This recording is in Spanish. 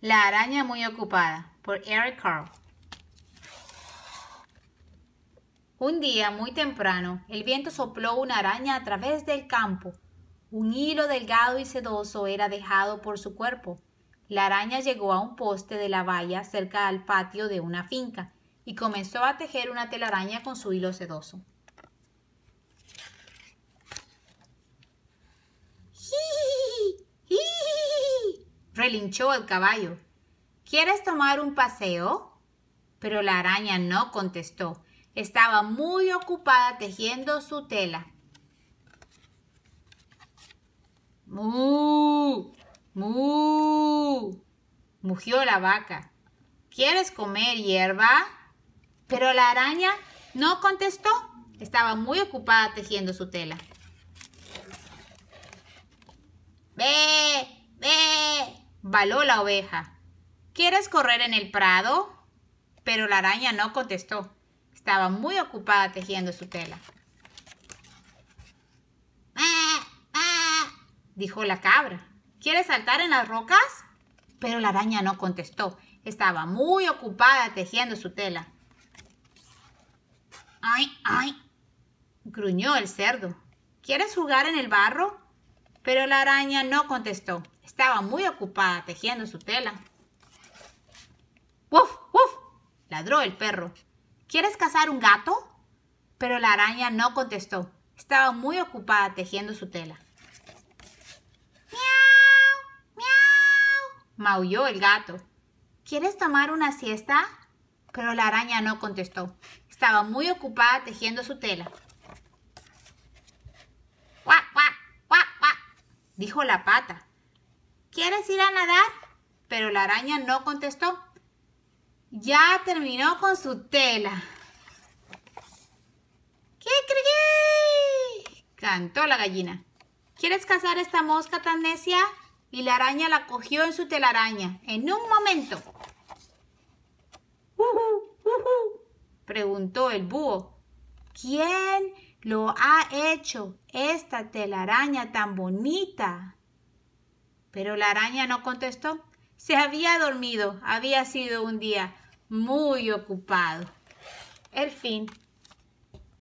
La araña muy ocupada por Eric Carl. Un día muy temprano, el viento sopló una araña a través del campo. Un hilo delgado y sedoso era dejado por su cuerpo. La araña llegó a un poste de la valla cerca al patio de una finca y comenzó a tejer una telaraña con su hilo sedoso. linchó el caballo. ¿Quieres tomar un paseo? Pero la araña no contestó. Estaba muy ocupada tejiendo su tela. ¡Mu! ¡Mu! Mugió la vaca. ¿Quieres comer hierba? Pero la araña no contestó. Estaba muy ocupada tejiendo su tela. ¡Ve! ¡Ve! Baló la oveja. ¿Quieres correr en el prado? Pero la araña no contestó. Estaba muy ocupada tejiendo su tela. Dijo la cabra. ¿Quieres saltar en las rocas? Pero la araña no contestó. Estaba muy ocupada tejiendo su tela. ¡Ay, ay! gruñó el cerdo. ¿Quieres jugar en el barro? Pero la araña no contestó. Estaba muy ocupada tejiendo su tela. ¡Uf! ¡Uf! ladró el perro. ¿Quieres cazar un gato? Pero la araña no contestó. Estaba muy ocupada tejiendo su tela. ¡Miau! ¡Miau! maulló el gato. ¿Quieres tomar una siesta? Pero la araña no contestó. Estaba muy ocupada tejiendo su tela. dijo la pata. ¿Quieres ir a nadar? Pero la araña no contestó. Ya terminó con su tela. ¿Qué creí? Cantó la gallina. ¿Quieres cazar esta mosca tan necia? Y la araña la cogió en su telaraña. En un momento. Uh preguntó el búho. ¿Quién? lo ha hecho esta telaraña tan bonita. Pero la araña no contestó. Se había dormido. Había sido un día muy ocupado. El fin.